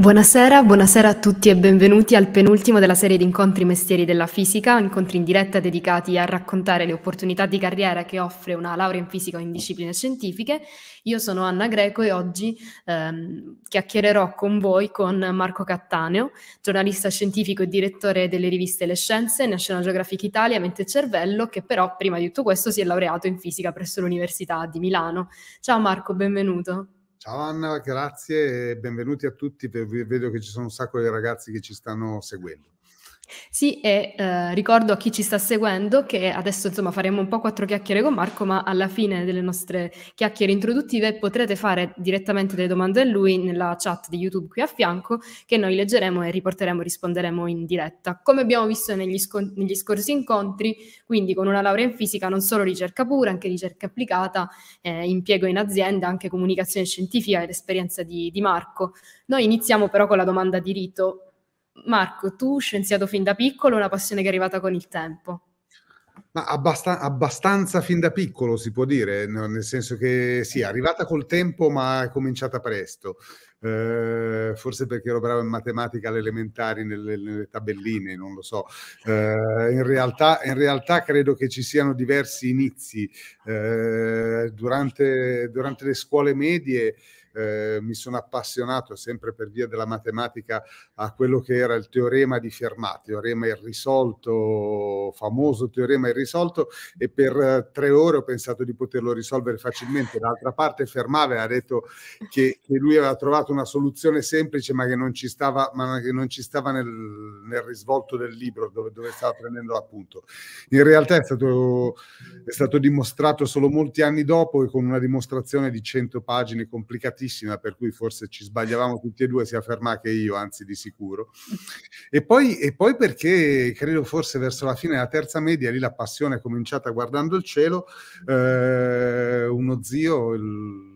Buonasera, buonasera a tutti e benvenuti al penultimo della serie di incontri Mestieri della Fisica, incontri in diretta dedicati a raccontare le opportunità di carriera che offre una laurea in fisica o in discipline scientifiche. Io sono Anna Greco e oggi ehm, chiacchiererò con voi con Marco Cattaneo, giornalista scientifico e direttore delle riviste Le Scienze, National Geographic Italia, Mente e Cervello, che però prima di tutto questo si è laureato in fisica presso l'Università di Milano. Ciao Marco, benvenuto. Ciao Anna, grazie e benvenuti a tutti. Vedo che ci sono un sacco di ragazzi che ci stanno seguendo. Sì, e eh, ricordo a chi ci sta seguendo che adesso insomma faremo un po' quattro chiacchiere con Marco, ma alla fine delle nostre chiacchiere introduttive potrete fare direttamente delle domande a lui nella chat di YouTube qui a fianco che noi leggeremo e riporteremo, e risponderemo in diretta. Come abbiamo visto negli, sc- negli scorsi incontri, quindi con una laurea in fisica non solo ricerca pura, anche ricerca applicata, eh, impiego in azienda, anche comunicazione scientifica ed esperienza di, di Marco. Noi iniziamo però con la domanda di rito Marco, tu scienziato fin da piccolo, una passione che è arrivata con il tempo? Ma abbastan- abbastanza fin da piccolo si può dire, no? nel senso che sì, è arrivata col tempo ma è cominciata presto. Eh, forse perché ero bravo in matematica alle elementari, nelle, nelle tabelline, non lo so. Eh, in, realtà, in, realtà, credo che ci siano diversi inizi. Eh, durante, durante, le scuole medie eh, mi sono appassionato sempre per via della matematica a quello che era il teorema di Fermat, teorema irrisolto, famoso teorema irrisolto e per eh, tre ore ho pensato di poterlo risolvere facilmente. D'altra parte Fermat aveva detto che, che lui aveva trovato una soluzione semplice ma che non ci stava, ma che non ci stava nel, nel, risvolto del libro dove, dove stava prendendo l'appunto. In realtà è stato, è stato dimostrato solo molti anni dopo e con una dimostrazione di 100 pagine complicatissime bellissima, per cui forse ci sbagliavamo tutti e due, sia Fermà che io, anzi di sicuro. E poi, e poi perché credo forse verso la fine della terza media, lì la passione è cominciata guardando il cielo, eh, uno zio... Il,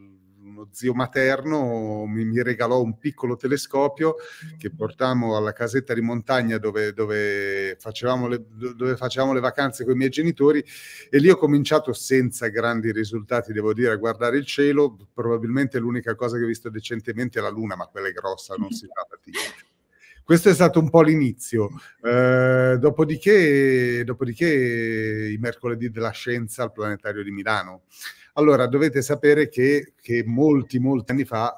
zio materno mi, mi, regalò un piccolo telescopio che portammo alla casetta di montagna dove, dove, facevamo le, dove facevamo le vacanze con i miei genitori e lì ho cominciato senza grandi risultati, devo dire, a guardare il cielo. Probabilmente l'unica cosa che ho visto decentemente è la luna, ma quella è grossa, non si fa fatica questo è stato un po' l'inizio. Eh, dopodiché, dopodiché, i mercoledì della scienza al planetario di Milano. Allora, dovete sapere che, che molti, molti anni fa,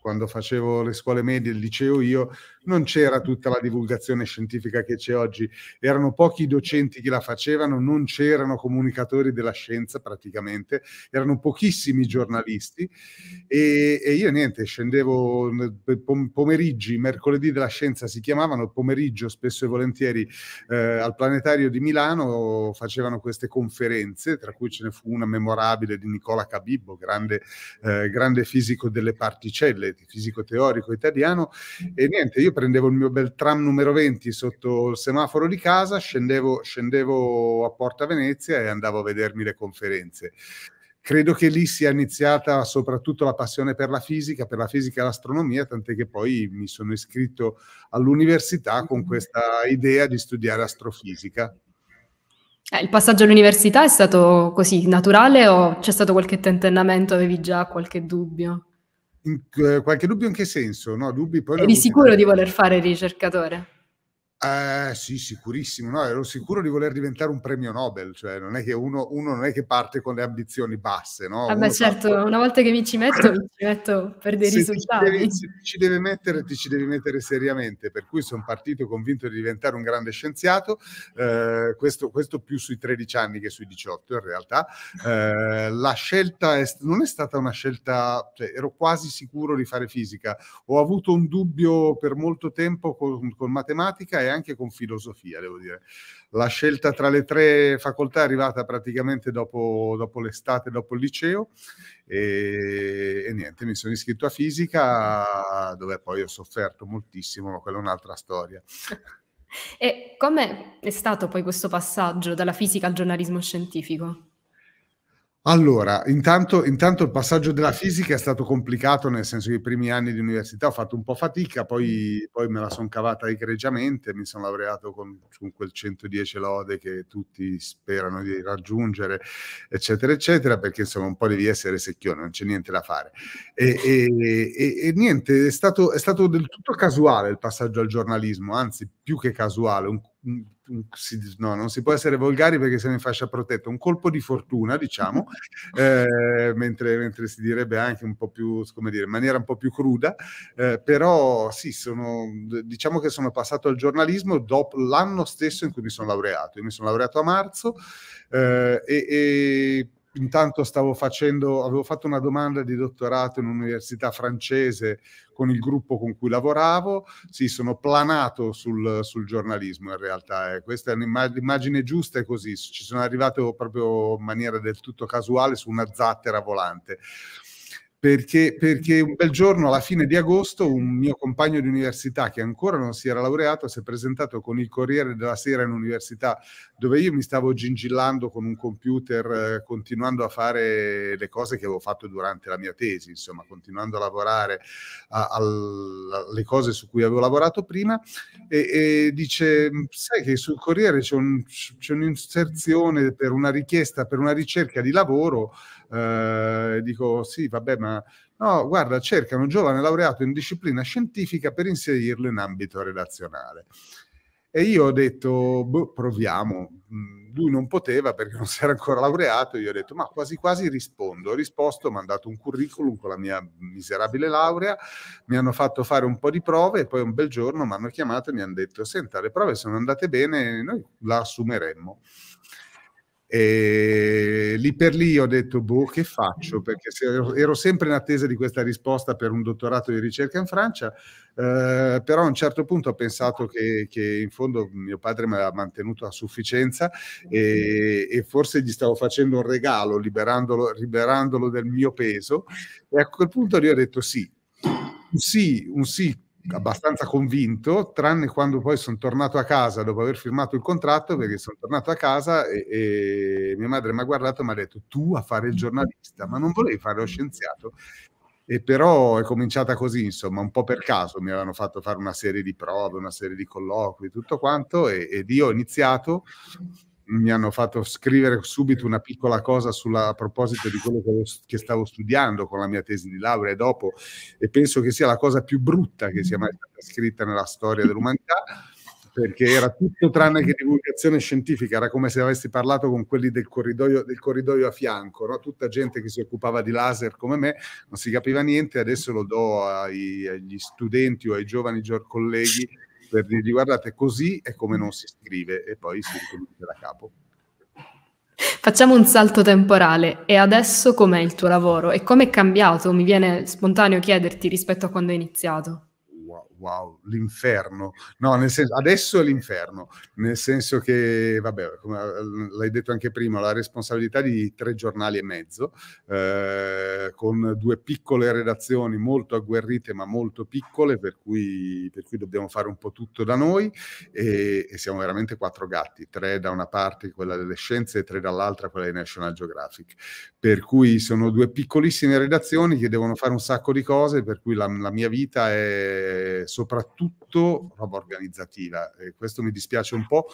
quando facevo le scuole medie, il liceo io, non c'era tutta la divulgazione scientifica che c'è oggi, erano pochi i docenti che la facevano, non c'erano comunicatori della scienza praticamente, erano pochissimi giornalisti e, e io niente, scendevo eh, pomeriggi, mercoledì della scienza si chiamavano, pomeriggio spesso e volentieri eh, al planetario di Milano facevano queste conferenze, tra cui ce ne fu una memorabile di Nicola Cabibbo, grande, eh, grande fisico delle particelle, fisico teorico italiano e niente, io io prendevo il mio bel tram numero 20 sotto il semaforo di casa, scendevo, scendevo a Porta Venezia e andavo a vedermi le conferenze. Credo che lì sia iniziata soprattutto la passione per la fisica, per la fisica e l'astronomia, tant'è che poi mi sono iscritto all'università con mm-hmm. questa idea di studiare astrofisica. Eh, il passaggio all'università è stato così naturale o c'è stato qualche tentennamento, avevi già qualche dubbio? In, eh, qualche dubbio in che senso? No, dubbi, Eri sicuro di voler fare ricercatore? Eh, sì, sicurissimo. No, ero sicuro di voler diventare un premio Nobel, cioè non è che uno, uno non è che parte con le ambizioni basse, no? Vabbè, uno certo, parte... una volta che mi ci metto, mi ci metto per dei se risultati. Ti devi, se ci deve mettere, ti ci devi mettere seriamente. Per cui sono partito convinto di diventare un grande scienziato, eh, questo, questo, più sui 13 anni che sui 18 in realtà. Eh, la scelta è, non è stata una scelta, cioè, ero quasi sicuro di fare fisica. Ho avuto un dubbio per molto tempo con, con matematica e anche con filosofia, devo dire. La scelta tra le tre facoltà è arrivata praticamente dopo, dopo l'estate, dopo il liceo e, e, niente, mi sono iscritto a fisica dove poi ho sofferto moltissimo, ma quella è un'altra storia. E come è stato poi questo passaggio dalla fisica al giornalismo scientifico? Allora, intanto, intanto, il passaggio della fisica è stato complicato, nel senso che i primi anni di università ho fatto un po' fatica, poi, poi me la sono cavata egregiamente, mi sono laureato con, con, quel 110 lode che tutti sperano di raggiungere, eccetera, eccetera, perché insomma un po' devi essere secchione, non c'è niente da fare. E, e, e, e niente, è stato, è stato, del tutto casuale il passaggio al giornalismo, anzi più che casuale, un, Mm, mm, no, non si può essere volgari perché siamo in fascia protetta, un colpo di fortuna, diciamo, eh, mentre, mentre, si direbbe anche un po' più, come dire, in maniera un po' più cruda, eh, però sì, sono, diciamo che sono passato al giornalismo dopo l'anno stesso in cui mi sono laureato. Io mi sono laureato a marzo eh, e, e intanto stavo facendo, avevo fatto una domanda di dottorato in un'università francese con il gruppo con cui lavoravo, sì, sono planato sul, sul giornalismo in realtà, eh. questa è l'immagine giusta è così, ci sono arrivato proprio in maniera del tutto casuale su una zattera volante. Perché, perché, un bel giorno, alla fine di agosto, un mio compagno di università che ancora non si era laureato si è presentato con il Corriere della Sera in università dove io mi stavo gingillando con un computer, eh, continuando a fare le cose che avevo fatto durante la mia tesi, insomma, continuando a lavorare alle cose su cui avevo lavorato prima, e, e dice, sai che sul Corriere c'è, un, c'è un'inserzione per una richiesta, per una ricerca di lavoro eh, dico sì, vabbè, ma no, guarda, cercano un giovane laureato in disciplina scientifica per inserirlo in ambito relazionale. E io ho detto, boh, proviamo. Mm, lui non poteva perché non si era ancora laureato. Io ho detto, ma quasi quasi rispondo. Ho risposto, ho mandato un curriculum con la mia miserabile laurea, mi hanno fatto fare un po' di prove e poi un bel giorno mi hanno chiamato e mi hanno detto, senta, le prove sono andate bene, noi la assumeremmo. E lì per lì ho detto, boh, che faccio? Perché ero sempre in attesa di questa risposta per un dottorato di ricerca in Francia, eh, però a un certo punto ho pensato che, che in fondo mio padre mi aveva mantenuto a sufficienza e, e, forse gli stavo facendo un regalo liberandolo, liberandolo del mio peso. E a quel punto lì ho detto sì, un sì, un sì abbastanza convinto, tranne quando poi sono tornato a casa dopo aver firmato il contratto, perché sono tornato a casa e, e mia madre mi ha guardato e mi ha detto tu a fare il giornalista, ma non volevi fare lo scienziato. E però è cominciata così, insomma, un po' per caso mi avevano fatto fare una serie di prove, una serie di colloqui, tutto quanto, e, ed io ho iniziato mi hanno fatto scrivere subito una piccola cosa sulla, a proposito di quello che, stavo studiando con la mia tesi di laurea e dopo, e penso che sia la cosa più brutta che sia mai stata scritta nella storia dell'umanità, perché era tutto tranne che divulgazione scientifica, era come se avessi parlato con quelli del corridoio, del corridoio a fianco, no? tutta gente che si occupava di laser come me, non si capiva niente, adesso lo do ai, agli studenti o ai giovani colleghi per dirgli guardate così è come non si scrive e poi si ricomincia da capo. Facciamo un salto temporale e adesso com'è il tuo lavoro e come è cambiato? Mi viene spontaneo chiederti rispetto a quando hai iniziato wow, l'inferno. No, nel senso, adesso è l'inferno, nel senso che, vabbè, come eh, l'hai detto anche prima, la responsabilità di tre giornali e mezzo, eh, con due piccole redazioni molto agguerrite ma molto piccole, per cui, per cui dobbiamo fare un po' tutto da noi e, e, siamo veramente quattro gatti, tre da una parte quella delle scienze e tre dall'altra quella di National Geographic. Per cui sono due piccolissime redazioni che devono fare un sacco di cose, per cui la, la mia vita è soprattutto roba organizzativa. E questo mi dispiace un po'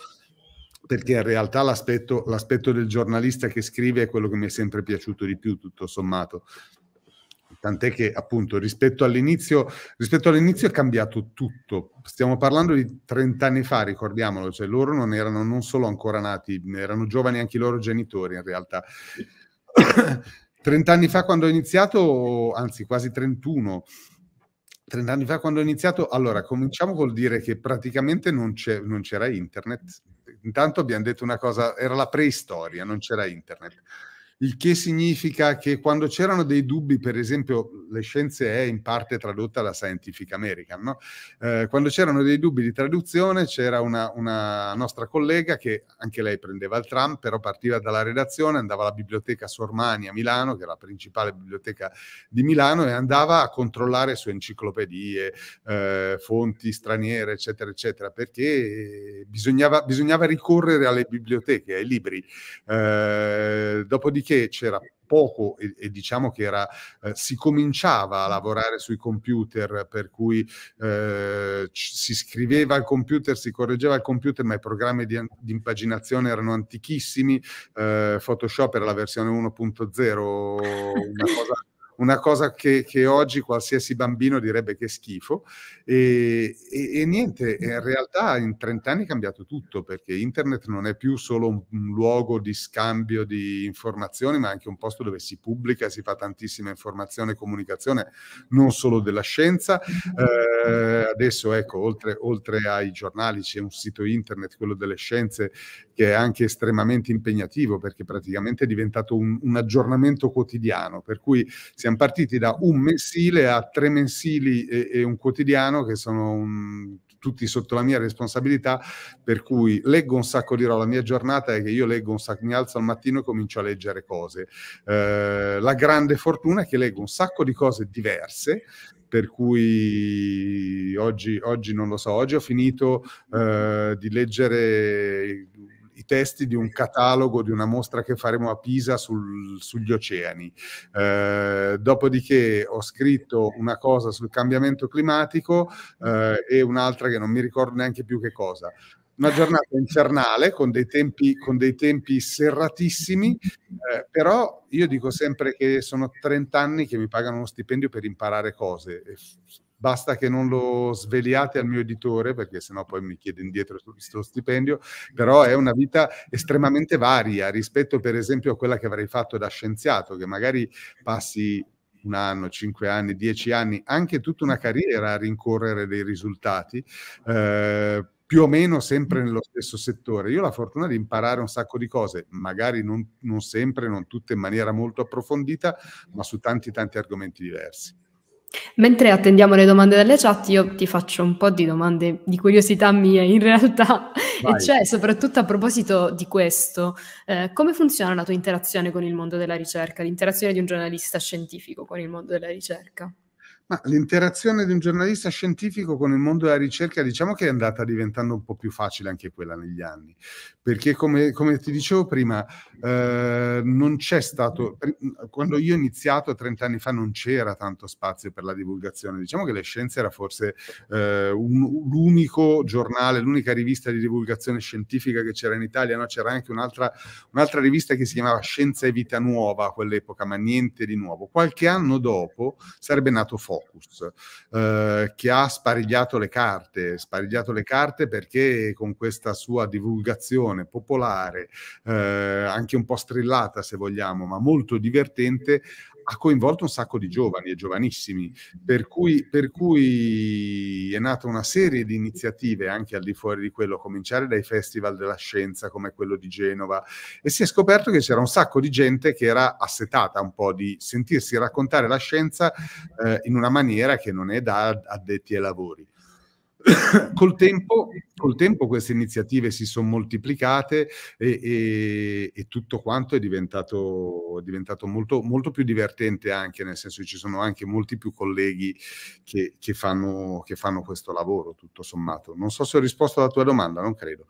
perché in realtà l'aspetto, l'aspetto del giornalista che scrive è quello che mi è sempre piaciuto di più, tutto sommato tant'è che appunto rispetto all'inizio, rispetto all'inizio, è cambiato tutto. Stiamo parlando di 30 anni fa, ricordiamolo, cioè loro non erano non solo ancora nati, erano giovani anche i loro genitori in realtà. 30 anni fa quando ho iniziato, anzi quasi 31, 30 anni fa quando ho iniziato, allora cominciamo col dire che praticamente non, non c'era internet. Intanto abbiamo detto una cosa, era la preistoria, non c'era internet il che significa che quando c'erano dei dubbi, per esempio le scienze è in parte tradotta da Scientific American, no? eh, quando c'erano dei dubbi di traduzione c'era una, una, nostra collega che anche lei prendeva il tram, però partiva dalla redazione, andava alla biblioteca Sormani a Milano, che era la principale biblioteca di Milano, e andava a controllare su enciclopedie, eh, fonti straniere, eccetera, eccetera, perché bisognava, bisognava ricorrere alle biblioteche, ai libri. Eh, dopodiché dopodiché c'era poco e, e, diciamo che era, eh, si cominciava a mm. lavorare sui computer, per cui eh, si scriveva al computer, si correggeva al computer, ma i programmi di, di impaginazione erano antichissimi, eh, Photoshop era la versione 1.0, una cosa una cosa che, che, oggi qualsiasi bambino direbbe che è schifo. E, e, e niente, in realtà in 30 anni è cambiato tutto perché internet non è più solo un, un, luogo di scambio di informazioni, ma anche un posto dove si pubblica e si fa tantissima informazione e comunicazione, non solo della scienza. Eh, adesso, ecco, oltre, oltre ai giornali c'è un sito internet, quello delle scienze, che è anche estremamente impegnativo perché praticamente è diventato un, un aggiornamento quotidiano, per cui siamo siamo partiti da un mensile a tre mensili e, e un quotidiano che sono un, tutti sotto la mia responsabilità, per cui leggo un sacco di roba. La mia giornata è che io leggo un sacco, mi alzo al mattino e comincio a leggere cose. Eh, la grande fortuna è che leggo un sacco di cose diverse. Per cui oggi, oggi non lo so, oggi ho finito eh, di leggere testi di un catalogo di una mostra che faremo a Pisa sul, sugli oceani. Eh, dopodiché ho scritto una cosa sul cambiamento climatico eh, e un'altra che non mi ricordo neanche più che cosa una giornata infernale con dei tempi, con dei tempi serratissimi, eh, però io dico sempre che sono 30 anni che mi pagano uno stipendio per imparare cose basta che non lo sveliate al mio editore perché sennò poi mi chiede indietro questo stipendio, però è una vita estremamente varia rispetto per esempio a quella che avrei fatto da scienziato, che magari passi un anno, cinque anni, dieci anni, anche tutta una carriera a rincorrere dei risultati. Eh, più o meno sempre nello stesso settore. Io ho la fortuna di imparare un sacco di cose, magari non, non sempre, non tutte in maniera molto approfondita, ma su tanti tanti argomenti diversi. Mentre attendiamo le domande dalle chat, io ti faccio un po' di domande di curiosità mie in realtà, Vai. e cioè soprattutto a proposito di questo, eh, come funziona la tua interazione con il mondo della ricerca, l'interazione di un giornalista scientifico con il mondo della ricerca? Ma l'interazione di un giornalista scientifico con il mondo della ricerca diciamo che è andata diventando un po' più facile anche quella negli anni, perché come, come ti dicevo prima, eh, non c'è stato, quando io ho iniziato 30 anni fa non c'era tanto spazio per la divulgazione, diciamo che le scienze era forse eh, un, l'unico giornale, l'unica rivista di divulgazione scientifica che c'era in Italia, no? c'era anche un'altra, un'altra rivista che si chiamava Scienza e Vita Nuova a quell'epoca, ma niente di nuovo. Qualche anno dopo sarebbe nato Fox Focus, eh, che ha sparigliato le carte, sparigliato le carte perché con questa sua divulgazione popolare, eh, anche un po' strillata se vogliamo, ma molto divertente, ha coinvolto un sacco di giovani e giovanissimi, per cui, per cui, è nata una serie di iniziative anche al di fuori di quello, cominciare dai festival della scienza come quello di Genova, e si è scoperto che c'era un sacco di gente che era assetata un po' di sentirsi raccontare la scienza eh, in una maniera che non è da addetti ai lavori. Col tempo, col tempo, queste iniziative si sono moltiplicate e, e, e tutto quanto è diventato, è diventato molto, molto, più divertente anche, nel senso che ci sono anche molti più colleghi che, che, fanno, che fanno questo lavoro, tutto sommato. Non so se ho risposto alla tua domanda, non credo.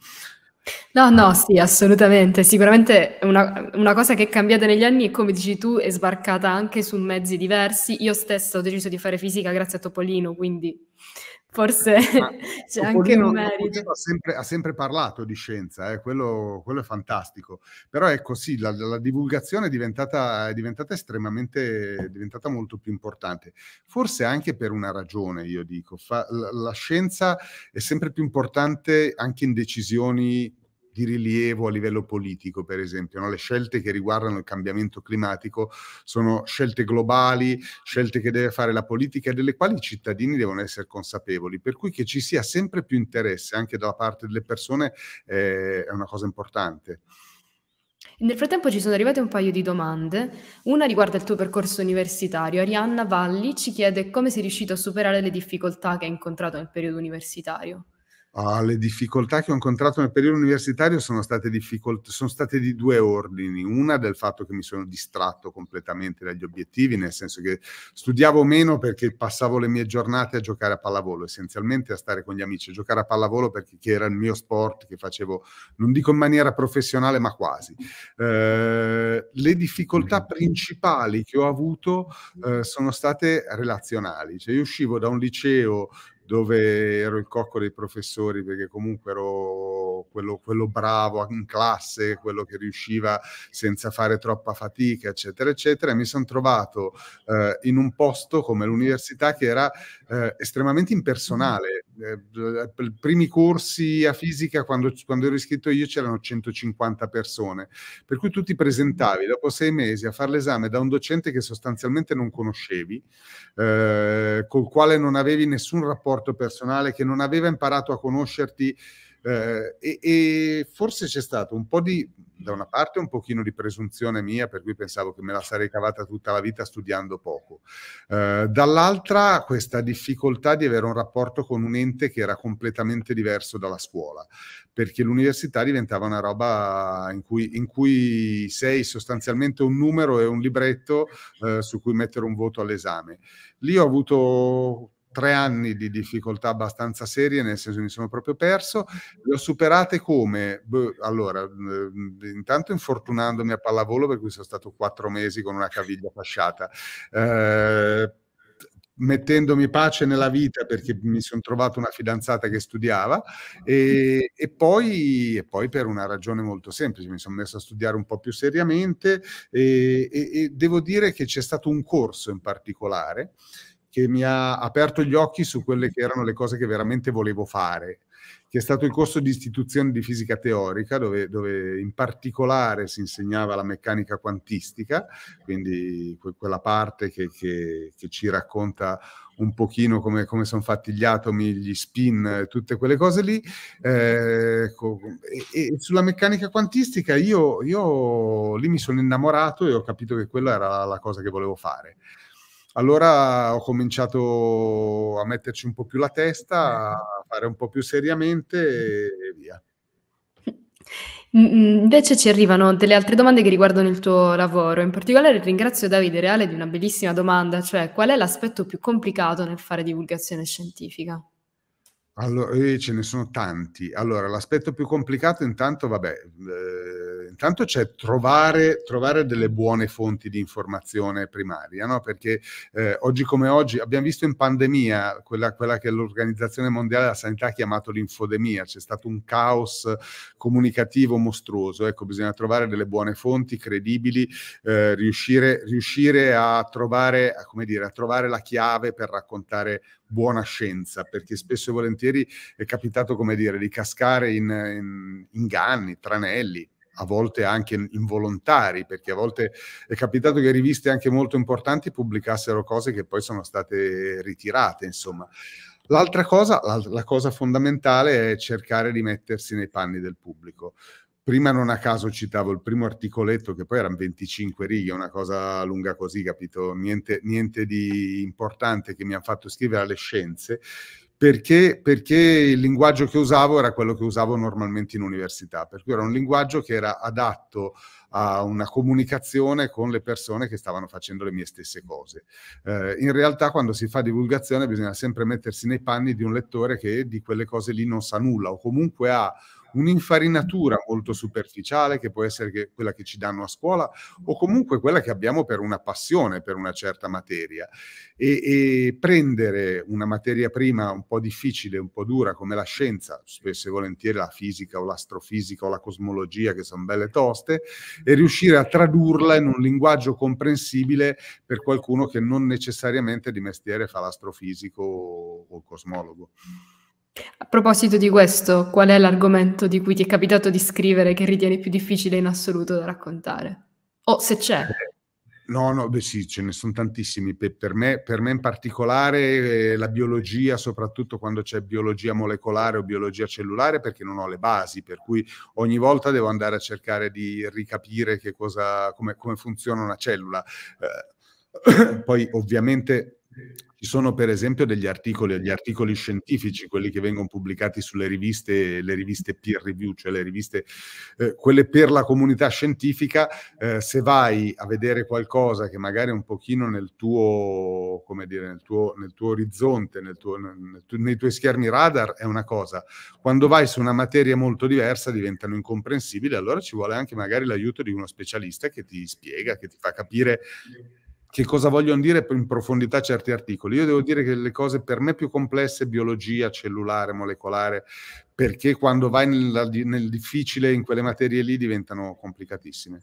No, no, sì, assolutamente. Sicuramente una, una, cosa che è cambiata negli anni e come dici tu è sbarcata anche su mezzi diversi. Io stessa ho deciso di fare fisica grazie a Topolino, quindi Forse Ma c'è anche un merito. Ha sempre, ha sempre, parlato di scienza, eh, quello, quello, è fantastico. Però ecco sì, la, la divulgazione è diventata, è diventata estremamente, è diventata molto più importante. Forse anche per una ragione, io dico. Fa, la, la scienza è sempre più importante anche in decisioni di rilievo a livello politico, per esempio. No? Le scelte che riguardano il cambiamento climatico sono scelte globali, scelte che deve fare la politica e delle quali i cittadini devono essere consapevoli. Per cui che ci sia sempre più interesse anche da parte delle persone eh, è una cosa importante. Nel frattempo ci sono arrivate un paio di domande. Una riguarda il tuo percorso universitario. Arianna Valli ci chiede come sei riuscito a superare le difficoltà che hai incontrato nel periodo universitario. Ah, le difficoltà che ho incontrato nel periodo universitario sono state, difficol- sono state di due ordini. Una del fatto che mi sono distratto completamente dagli obiettivi, nel senso che studiavo meno perché passavo le mie giornate a giocare a pallavolo, essenzialmente a stare con gli amici, a giocare a pallavolo perché era il mio sport che facevo, non dico in maniera professionale, ma quasi. Eh, le difficoltà mm. principali che ho avuto eh, sono state relazionali. Cioè, io uscivo da un liceo dove ero il cocco dei professori perché comunque ero quello, quello, bravo in classe, quello che riusciva senza fare troppa fatica, eccetera, eccetera. E mi sono trovato eh, in un posto come l'università che era eh, estremamente impersonale. Eh, I primi corsi a fisica, quando, quando ero iscritto io, c'erano 150 persone, per cui tu ti presentavi dopo sei mesi a fare l'esame da un docente che sostanzialmente non conoscevi, eh, col quale non avevi nessun rapporto rapporto personale, che non aveva imparato a conoscerti eh, e, e, forse c'è stato un po' di, da una parte un pochino di presunzione mia, per cui pensavo che me la sarei cavata tutta la vita studiando poco, eh, dall'altra questa difficoltà di avere un rapporto con un ente che era completamente diverso dalla scuola, perché l'università diventava una roba in cui, in cui sei sostanzialmente un numero e un libretto eh, su cui mettere un voto all'esame. Lì ho avuto tre anni di difficoltà abbastanza serie, nel senso che mi sono proprio perso, le ho superate come? Beh, allora, intanto infortunandomi a pallavolo per cui sono stato quattro mesi con una caviglia fasciata. Eh, mettendomi pace nella vita perché mi sono trovato una fidanzata che studiava e, e, poi, e, poi, per una ragione molto semplice mi sono messo a studiare un po' più seriamente e, e devo dire che c'è stato un corso in particolare che mi ha aperto gli occhi su quelle che erano le cose che veramente volevo fare, che è stato il corso di istituzione di fisica teorica, dove, dove in particolare si insegnava la meccanica quantistica, quindi que- quella parte che, che, che, ci racconta un pochino come, come sono fatti gli atomi, gli spin, tutte quelle cose lì. Eh, co- ecco, e, e, sulla meccanica quantistica io, io lì mi sono innamorato e ho capito che quella era la cosa che volevo fare. Allora ho cominciato a metterci un po' più la testa, eh. a fare un po' più seriamente mm. e via. Mm, mm, invece ci arrivano delle altre domande che riguardano il tuo lavoro. In particolare ringrazio Davide Reale di una bellissima domanda, cioè qual è l'aspetto più complicato nel fare divulgazione scientifica? Allora, eh, ce ne sono tanti. Allora, l'aspetto più complicato intanto, vabbè, eh, intanto c'è trovare, trovare, delle buone fonti di informazione primaria, no? perché eh, oggi come oggi abbiamo visto in pandemia quella, quella che l'Organizzazione Mondiale della Sanità ha chiamato l'infodemia, c'è stato un caos comunicativo mostruoso, ecco, bisogna trovare delle buone fonti credibili, eh, riuscire, riuscire a, trovare, a, dire, a trovare la chiave per raccontare buona scienza, perché spesso e volentieri è capitato, come dire, di cascare in, in inganni, tranelli, a volte anche involontari, perché a volte è capitato che riviste anche molto importanti pubblicassero cose che poi sono state ritirate, insomma. L'altra cosa, la, la cosa fondamentale è cercare di mettersi nei panni del pubblico prima non a caso citavo il primo articoletto che poi erano 25 righe, una cosa lunga così, capito? Niente, niente di importante che mi hanno fatto scrivere alle scienze. Perché, perché, il linguaggio che usavo era quello che usavo normalmente in università, per cui era un linguaggio che era adatto a una comunicazione con le persone che stavano facendo le mie stesse cose. Eh, in realtà quando si fa divulgazione bisogna sempre mettersi nei panni di un lettore che di quelle cose lì non sa nulla o comunque ha un'infarinatura molto superficiale che può essere che quella che ci danno a scuola o comunque quella che abbiamo per una passione, per una certa materia. E, e prendere una materia prima un po' difficile, un po' dura come la scienza, spesso e volentieri la fisica o l'astrofisica o la cosmologia che sono belle toste, e riuscire a tradurla in un linguaggio comprensibile per qualcuno che non necessariamente di mestiere fa l'astrofisico o il cosmologo. A proposito di questo, qual è l'argomento di cui ti è capitato di scrivere che ritieni più difficile in assoluto da raccontare? O se c'è. Eh, no, no, beh sì, ce ne sono tantissimi. Per, per, me, per me, in particolare eh, la biologia, soprattutto quando c'è biologia molecolare o biologia cellulare, perché non ho le basi, per cui ogni volta devo andare a cercare di ricapire che cosa, come, come, funziona una cellula. Eh, poi ovviamente ci sono per esempio degli articoli, gli articoli scientifici, quelli che vengono pubblicati sulle riviste, le riviste peer review, cioè le riviste, eh, quelle per la comunità scientifica, eh, se vai a vedere qualcosa che magari è un pochino nel tuo, come dire, nel tuo, nel tuo orizzonte, nel tuo, nel nei tuoi schermi radar, è una cosa. Quando vai su una materia molto diversa diventano incomprensibili, allora ci vuole anche magari l'aiuto di uno specialista che ti spiega, che ti fa capire che cosa vogliono dire in profondità certi articoli. Io devo dire che le cose per me più complesse, biologia, cellulare, molecolare, perché quando vai nel, nel difficile, in quelle materie lì diventano complicatissime.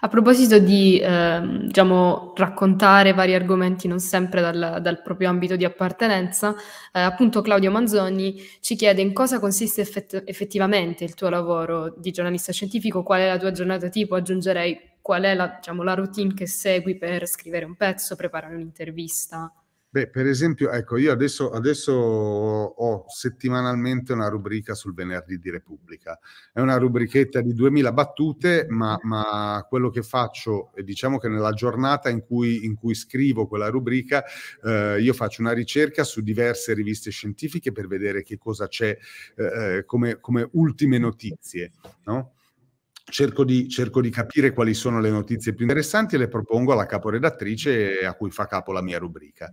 A proposito di eh, diciamo, raccontare vari argomenti non sempre dal, dal proprio ambito di appartenenza, eh, appunto Claudio Manzoni ci chiede in cosa consiste effett- effettivamente il tuo lavoro di giornalista scientifico, qual è la tua giornata tipo, aggiungerei qual è la, diciamo, la routine che segui per scrivere un pezzo, preparare un'intervista? Beh, per esempio, ecco, io adesso, adesso, ho settimanalmente una rubrica sul venerdì di Repubblica. È una rubrichetta di 2000 battute, ma, mm. ma quello che faccio, diciamo che nella giornata in cui, in cui scrivo quella rubrica, eh, io faccio una ricerca su diverse riviste scientifiche per vedere che cosa c'è eh, eh come, come ultime notizie, no? Cerco di, cerco di, capire quali sono le notizie più interessanti e le propongo alla caporedattrice a cui fa capo la mia rubrica.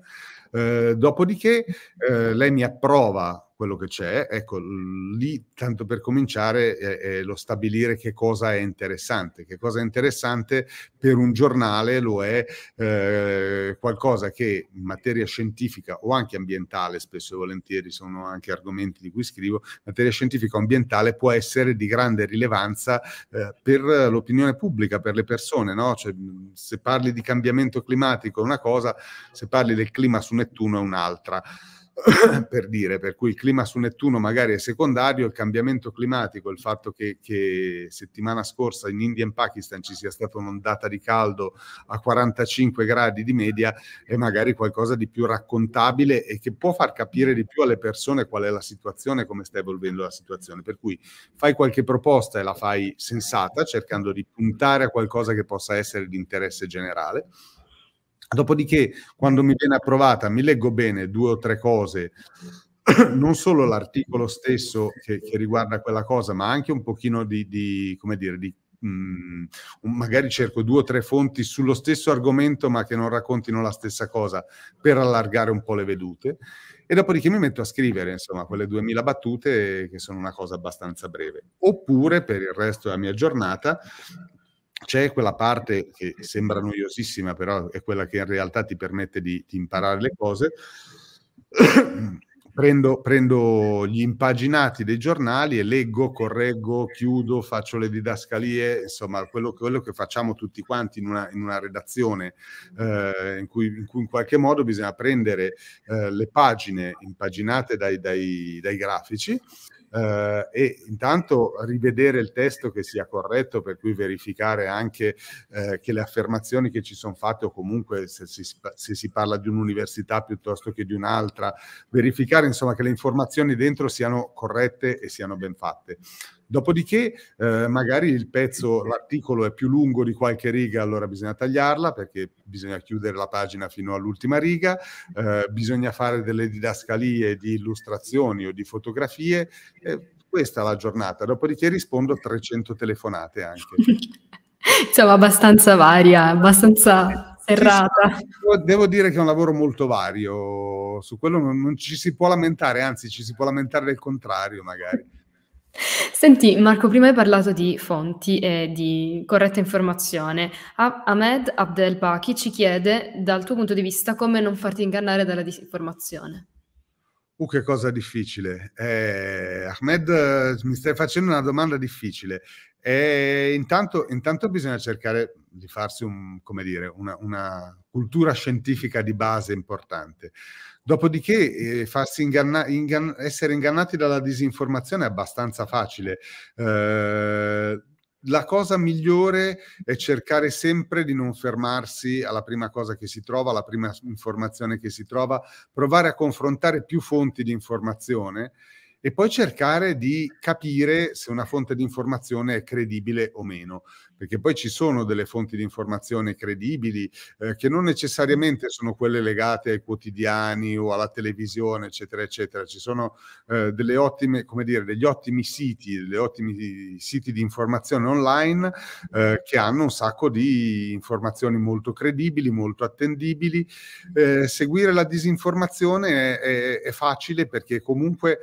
Eh, dopodiché eh, lei mi approva quello che c'è. Ecco, lì tanto per cominciare è, è, lo stabilire che cosa è interessante. Che cosa è interessante per un giornale lo è eh, qualcosa che in materia scientifica o anche ambientale, spesso e volentieri sono anche argomenti di cui scrivo, in materia scientifica o ambientale può essere di grande rilevanza eh, per l'opinione pubblica, per le persone. No? Cioè, mhmm, se parli di cambiamento climatico è una cosa, se parli del clima su Nettuno è un'altra. per dire, per cui il clima su Nettuno magari è secondario, il cambiamento climatico, il fatto che, che settimana scorsa in India e in Pakistan ci sia stata un'ondata di caldo a 45 gradi di media è magari qualcosa di più raccontabile e che può far capire di più alle persone qual è la situazione, come sta evolvendo la situazione. Per cui fai qualche proposta e la fai sensata, cercando di puntare a qualcosa che possa essere di interesse generale Dopodiché, quando mi viene approvata, mi leggo bene due o tre cose, non solo l'articolo stesso che, che riguarda quella cosa, ma anche un pochino di, di come dire, di Mm, magari cerco due o tre fonti sullo stesso argomento ma che non raccontino la stessa cosa per allargare un po' le vedute e dopodiché mi metto a scrivere insomma quelle 2000 battute che sono una cosa abbastanza breve oppure per il resto della mia giornata c'è quella parte che sembra noiosissima, però è quella che in realtà ti permette di, di imparare le cose. Prendo, prendo, gli impaginati dei giornali e leggo, correggo, chiudo, faccio le didascalie, insomma, quello, quello che facciamo tutti quanti in una, in una redazione, eh, in, cui, in, cui, in qualche modo bisogna prendere eh, le pagine impaginate dai, dai, dai grafici eh, e intanto rivedere il testo che sia corretto, per cui verificare anche eh, che le affermazioni che ci sono fatte o comunque se si, se si parla di un'università piuttosto che di un'altra, verificare insomma che le informazioni dentro siano corrette e siano ben fatte. Dopodiché, eh, magari il pezzo, l'articolo è più lungo di qualche riga, allora bisogna tagliarla perché bisogna chiudere la pagina fino all'ultima riga, eh, bisogna fare delle didascalie di illustrazioni o di fotografie. Eh, questa è la giornata, dopodiché rispondo a 300 telefonate anche. Insomma, abbastanza varia, abbastanza serrata. Devo dire che è un lavoro molto vario, su quello non, non ci si può lamentare, anzi ci si può lamentare del contrario magari. Senti Marco, prima hai parlato di fonti e di corretta informazione. Ahmed Abdel Abdelbaki ci chiede, dal tuo punto di vista, come non farti ingannare dalla disinformazione. Uh, che cosa difficile. Eh, Ahmed, mi stai facendo una domanda difficile. Eh, intanto, intanto, bisogna cercare di farsi un, dire, una, una cultura scientifica di base importante. Dopodiché eh, farsi inganna- ingan- essere ingannati dalla disinformazione è abbastanza facile. Eh, la cosa migliore è cercare sempre di non fermarsi alla prima cosa che si trova, alla prima informazione che si trova, provare a confrontare più fonti di informazione e poi cercare di capire se una fonte di informazione è credibile o meno, perché poi ci sono delle fonti di informazione credibili eh, che non necessariamente sono quelle legate ai quotidiani o alla televisione, eccetera, eccetera. Ci sono eh, delle ottime, come dire, degli ottimi siti, degli ottimi siti di informazione online eh, che hanno un sacco di informazioni molto credibili, molto attendibili. Eh, seguire la disinformazione è, è, è facile perché comunque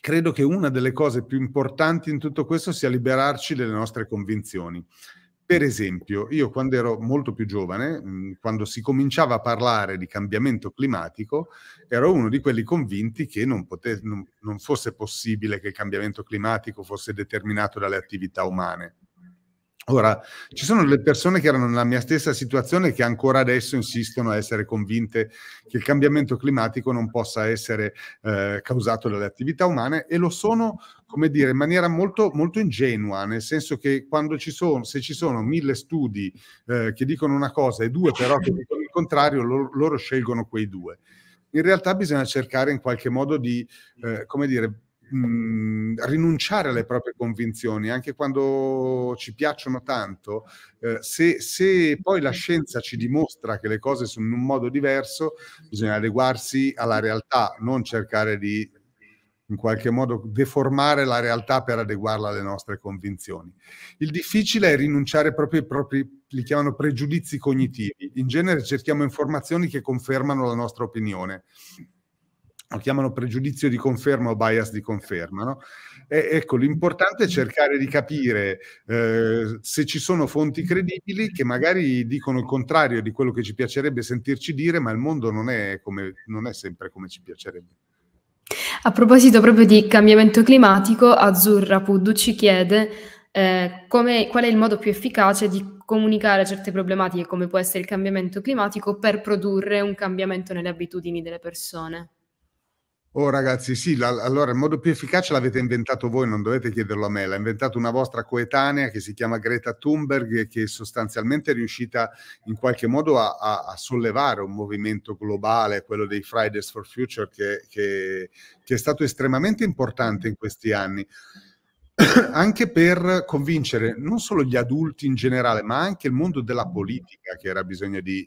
credo che una delle cose più importanti in tutto questo sia liberarci delle nostre convinzioni. Per esempio, io quando ero molto più giovane, mm, quando si cominciava a parlare di cambiamento climatico, ero uno di quelli convinti che non, pote- non, fosse possibile che il cambiamento climatico fosse determinato dalle attività umane Ora, ci sono delle persone che erano nella mia stessa situazione che ancora adesso insistono a essere convinte che il cambiamento climatico non possa essere eh, causato dalle attività umane e lo sono, come dire, in maniera molto, molto ingenua, nel senso che quando ci sono, se ci sono mille studi eh, che dicono una cosa e due però che dicono il contrario, loro, loro scelgono quei due. In realtà bisogna cercare in qualche modo di, eh, come dire, mh, mhmm, rinunciare alle proprie convinzioni, anche quando ci piacciono tanto, eh, se, se, poi la certo. scienza ci dimostra che le cose sono in un modo diverso, bisogna adeguarsi alla realtà, non cercare di in qualche modo deformare la realtà per adeguarla alle nostre convinzioni. Il difficile è rinunciare proprio ai propri, li chiamano pregiudizi cognitivi. In genere cerchiamo informazioni che confermano la nostra opinione lo chiamano pregiudizio di conferma o bias di conferma. No? E, ecco, l'importante è mm. cercare di capire eh, se ci sono fonti credibili che magari dicono il contrario di quello che ci piacerebbe sentirci dire, ma il mondo non è, come, non è sempre come ci piacerebbe. A proposito proprio di cambiamento climatico, Azzurra Puddu ci chiede eh, come, qual è il modo più efficace di comunicare certe problematiche come può essere il cambiamento climatico per produrre un cambiamento nelle abitudini delle persone. Oh ragazzi, sì, la, allora il modo più efficace l'avete inventato voi, non dovete chiederlo a me, l'ha inventato una vostra coetanea che si chiama Greta Thunberg che sostanzialmente è riuscita in qualche modo a, a, a sollevare un movimento globale, quello dei Fridays for Future, che, che, che è stato estremamente importante in questi anni anche per convincere non solo gli adulti in generale, ma anche il mondo della politica che era bisogno di,